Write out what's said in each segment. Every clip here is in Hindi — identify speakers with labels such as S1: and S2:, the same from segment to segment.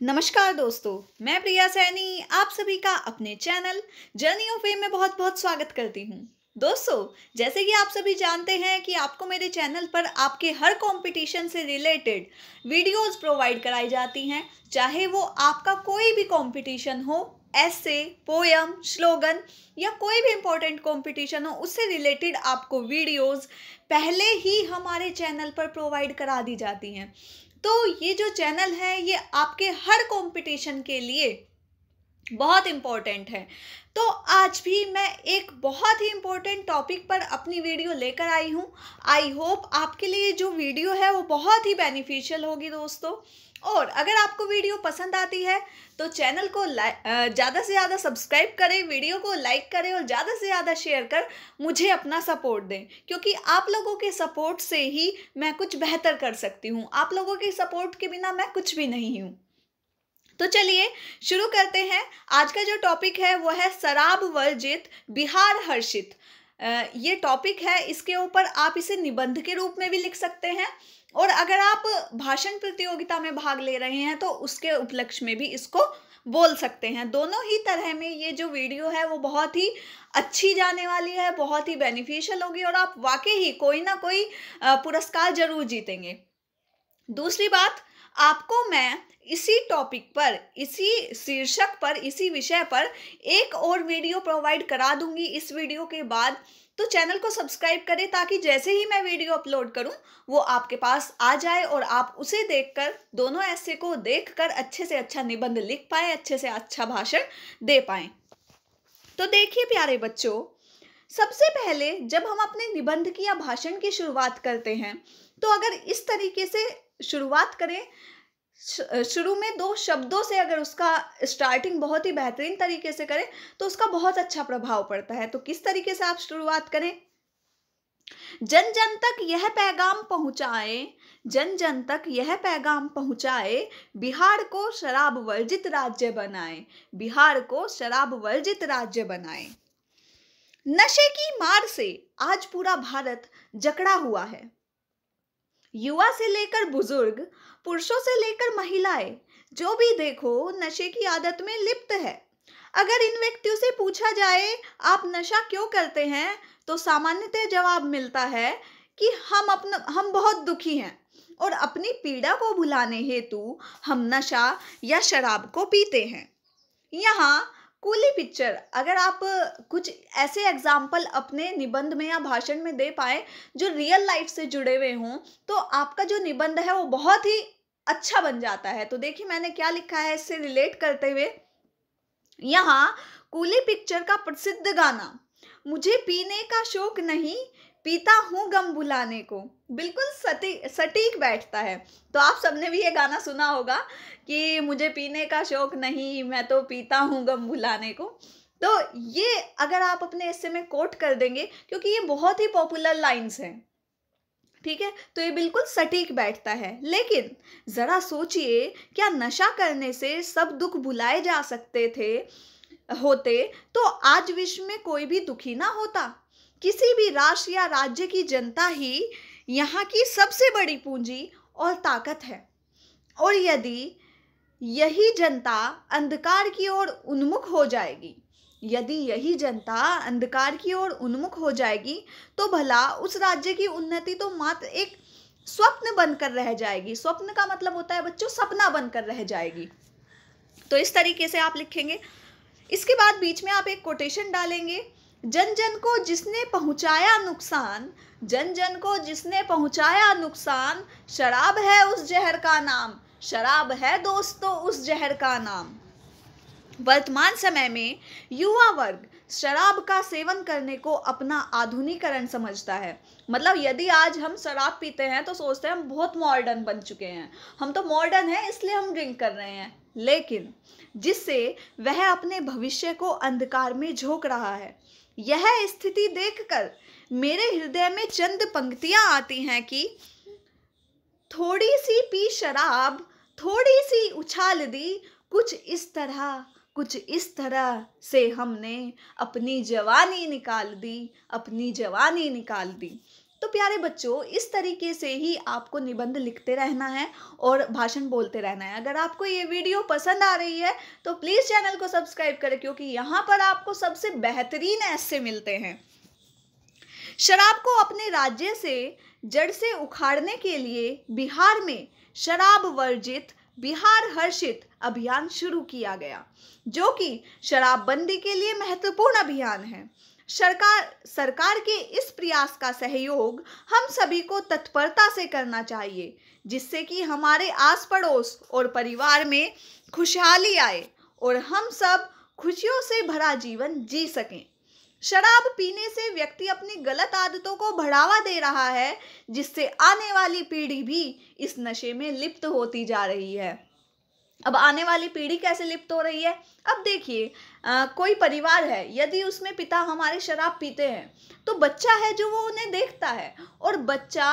S1: नमस्कार दोस्तों मैं प्रिया सैनी आप सभी का अपने चैनल जर्नी ऑफ फेम में बहुत बहुत स्वागत करती हूँ दोस्तों जैसे कि आप सभी जानते हैं कि आपको मेरे चैनल पर आपके हर कंपटीशन से रिलेटेड वीडियोस प्रोवाइड कराई जाती हैं चाहे वो आपका कोई भी कंपटीशन हो ऐसे पोयम स्लोगन या कोई भी इम्पोर्टेंट कंपटीशन हो उससे रिलेटेड आपको वीडियोस पहले ही हमारे चैनल पर प्रोवाइड करा दी जाती हैं तो ये जो चैनल है ये आपके हर कंपटीशन के लिए बहुत इम्पॉर्टेंट है तो आज भी मैं एक बहुत ही इम्पोर्टेंट टॉपिक पर अपनी वीडियो लेकर आई हूँ आई होप आपके लिए जो वीडियो है वो बहुत ही बेनिफिशियल होगी दोस्तों और अगर आपको वीडियो पसंद आती है तो चैनल को ज़्यादा से ज़्यादा सब्सक्राइब करें वीडियो को लाइक करें और ज़्यादा से ज़्यादा शेयर कर मुझे अपना सपोर्ट दें क्योंकि आप लोगों के सपोर्ट से ही मैं कुछ बेहतर कर सकती हूँ आप लोगों के सपोर्ट के बिना मैं कुछ भी नहीं हूँ तो चलिए शुरू करते हैं आज का जो टॉपिक है वो है शराब वर्जित बिहार हर्षित ये टॉपिक है इसके ऊपर आप इसे निबंध के रूप में भी लिख सकते हैं और अगर आप भाषण प्रतियोगिता में भाग ले रहे हैं तो उसके उपलक्ष्य में भी इसको बोल सकते हैं दोनों ही तरह में ये जो वीडियो है वो बहुत ही अच्छी जाने वाली है बहुत ही बेनिफिशियल होगी और आप वाकई ही कोई ना कोई पुरस्कार जरूर जीतेंगे दूसरी बात आपको मैं इसी टॉपिक पर इसी शीर्षक पर इसी विषय पर एक और वीडियो प्रोवाइड करा दूंगी इस वीडियो के बाद तो चैनल को सब्सक्राइब करें ताकि जैसे ही मैं वीडियो अपलोड करूं वो आपके पास आ जाए और आप उसे देखकर दोनों ऐसे को देखकर अच्छे से अच्छा निबंध लिख पाए अच्छे से अच्छा भाषण दे पाए तो देखिए प्यारे बच्चों सबसे पहले जब हम अपने निबंध की या भाषण की शुरुआत करते हैं तो अगर इस तरीके से शुरुआत करें शुरू में दो शब्दों से अगर उसका स्टार्टिंग बहुत ही बेहतरीन तरीके से करें तो उसका बहुत अच्छा प्रभाव पड़ता है तो किस तरीके से आप शुरुआत करें जन जन तक यह पैगाम पहुंचाए जन जन तक यह पैगाम पहुंचाए बिहार को शराब वर्जित राज्य बनाए बिहार को शराब वर्जित राज्य बनाए नशे की मार से आज पूरा भारत जकड़ा हुआ है युवा से लेकर बुजुर्ग पुरुषों से लेकर महिलाएं जो भी देखो नशे की आदत में लिप्त है अगर इन व्यक्तियों से पूछा जाए आप नशा क्यों करते हैं तो सामान्यतः जवाब मिलता है कि हम अपना हम बहुत दुखी हैं और अपनी पीड़ा को भुलाने हेतु हम नशा या शराब को पीते हैं यहाँ कूली पिक्चर अगर आप कुछ ऐसे एग्जाम्पल अपने निबंध में या भाषण में दे पाए जो रियल लाइफ से जुड़े हुए हों तो आपका जो निबंध है वो बहुत ही अच्छा बन जाता है तो देखिए मैंने क्या लिखा है इससे रिलेट करते हुए यहाँ कूली पिक्चर का प्रसिद्ध गाना मुझे पीने का शौक नहीं पीता हूँ गम भुलाने को बिल्कुल सटी सटीक बैठता है तो आप सबने भी ये गाना सुना होगा कि मुझे पीने का शौक नहीं मैं तो पीता हूँ गम भुलाने को तो ये अगर आप अपने हिस्से में कोट कर देंगे क्योंकि ये बहुत ही पॉपुलर लाइन्स हैं ठीक है तो ये बिल्कुल सटीक बैठता है लेकिन ज़रा सोचिए क्या नशा करने से सब दुख भुलाए जा सकते थे होते तो आज विश्व में कोई भी दुखी ना होता किसी भी राष्ट्र या राज्य की जनता ही यहाँ की सबसे बड़ी पूंजी और ताकत है और यदि यही जनता अंधकार की ओर उन्मुख हो जाएगी यदि यही जनता अंधकार की ओर उन्मुख हो जाएगी तो भला उस राज्य की उन्नति तो मात्र एक स्वप्न बनकर रह जाएगी स्वप्न का मतलब होता है बच्चों सपना बनकर रह जाएगी तो इस तरीके से आप लिखेंगे इसके बाद बीच में आप एक कोटेशन डालेंगे जन जन को जिसने पहुंचाया नुकसान जन जन को जिसने पहुंचाया नुकसान शराब है उस जहर का नाम शराब है दोस्तों उस जहर का नाम वर्तमान समय में युवा वर्ग शराब का सेवन करने को अपना आधुनिकरण समझता है मतलब यदि आज हम शराब पीते हैं तो सोचते हैं हम बहुत मॉडर्न बन चुके हैं हम तो मॉडर्न हैं इसलिए हम ड्रिंक कर रहे हैं लेकिन जिससे वह अपने भविष्य को अंधकार में झोंक रहा है यह स्थिति देखकर मेरे हृदय में चंद पंक्तियां आती हैं कि थोड़ी सी पी शराब थोड़ी सी उछाल दी कुछ इस तरह कुछ इस तरह से हमने अपनी जवानी निकाल दी अपनी जवानी निकाल दी तो प्यारे बच्चों इस तरीके से ही आपको निबंध लिखते रहना है और भाषण बोलते रहना है अगर आपको ये वीडियो पसंद आ रही है तो प्लीज़ चैनल को सब्सक्राइब करें क्योंकि यहाँ पर आपको सबसे बेहतरीन ऐसे मिलते हैं शराब को अपने राज्य से जड़ से उखाड़ने के लिए बिहार में शराब वर्जित बिहार हर्षित अभियान शुरू किया गया जो कि शराबबंदी के लिए महत्वपूर्ण अभियान है सरकार सरकार के इस प्रयास का सहयोग हम सभी को तत्परता से करना चाहिए जिससे कि हमारे आस पड़ोस और परिवार में खुशहाली आए और हम सब खुशियों से भरा जीवन जी सकें शराब पीने से व्यक्ति अपनी गलत आदतों को बढ़ावा दे रहा है जिससे आने वाली पीढ़ी भी इस नशे में लिप्त होती जा रही है अब आने वाली पीढ़ी कैसे लिप्त हो रही है अब देखिए कोई परिवार है यदि उसमें पिता हमारे शराब पीते हैं तो बच्चा है जो वो उन्हें देखता है और बच्चा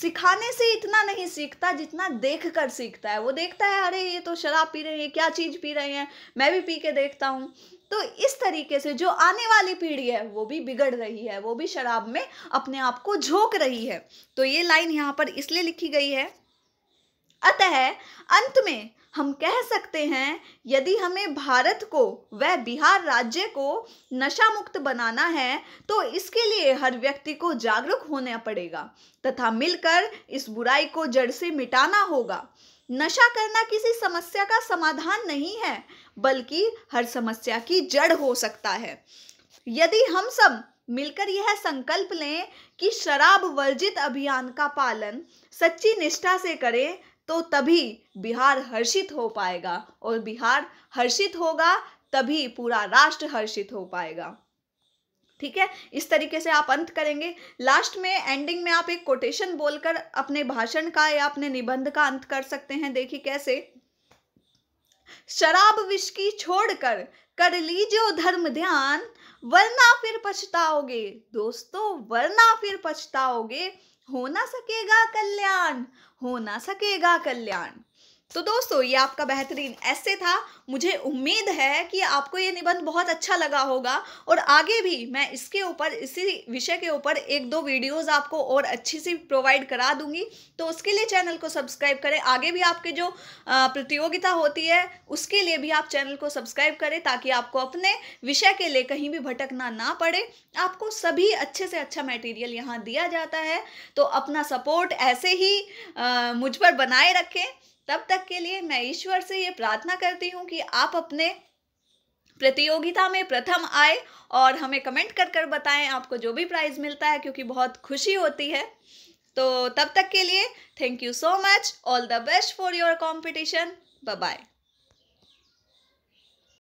S1: सिखाने से इतना नहीं सीखता जितना देख कर सीखता है वो देखता है अरे ये तो शराब पी रहे हैं क्या चीज़ पी रहे हैं मैं भी पी के देखता हूँ तो इस तरीके से जो आने वाली पीढ़ी है वो भी बिगड़ रही है वो भी शराब में अपने आप को झोंक रही है तो ये लाइन यहाँ पर इसलिए लिखी गई है अतः अंत में हम कह सकते हैं यदि हमें भारत को व बिहार राज्य को नशा मुक्त बनाना है तो इसके लिए हर व्यक्ति को जागरूक होना पड़ेगा तथा मिलकर इस बुराई को जड़ से मिटाना होगा नशा करना किसी समस्या का समाधान नहीं है बल्कि हर समस्या की जड़ हो सकता है यदि हम सब मिलकर यह संकल्प लें कि शराब वर्जित अभियान का पालन सच्ची निष्ठा से करें तो तभी बिहार हर्षित हो पाएगा और बिहार हर्षित होगा तभी पूरा राष्ट्र हर्षित हो पाएगा ठीक है इस तरीके से आप अंत करेंगे लास्ट में एंडिंग में आप एक कोटेशन बोलकर अपने भाषण का या अपने निबंध का अंत कर सकते हैं देखिए कैसे शराब विष की छोड़कर कर लीजिए धर्म ध्यान वरना फिर पछताओगे दोस्तों वरना फिर पछताओगे हो ना सकेगा कल्याण हो ना सकेगा कल्याण तो दोस्तों ये आपका बेहतरीन ऐसे था मुझे उम्मीद है कि आपको ये निबंध बहुत अच्छा लगा होगा और आगे भी मैं इसके ऊपर इसी विषय के ऊपर एक दो वीडियोस आपको और अच्छी सी प्रोवाइड करा दूंगी तो उसके लिए चैनल को सब्सक्राइब करें आगे भी आपके जो प्रतियोगिता होती है उसके लिए भी आप चैनल को सब्सक्राइब करें ताकि आपको अपने विषय के लिए कहीं भी भटकना ना पड़े आपको सभी अच्छे से अच्छा मटीरियल यहाँ दिया जाता है तो अपना सपोर्ट ऐसे ही मुझ पर बनाए रखें तब तक के लिए मैं ईश्वर से ये प्रार्थना करती हूँ कि आप अपने प्रतियोगिता में प्रथम आए और हमें कमेंट कर कर बताएं आपको जो भी प्राइज़ मिलता है क्योंकि बहुत खुशी होती है तो तब तक के लिए thank you so much all the best for your competition bye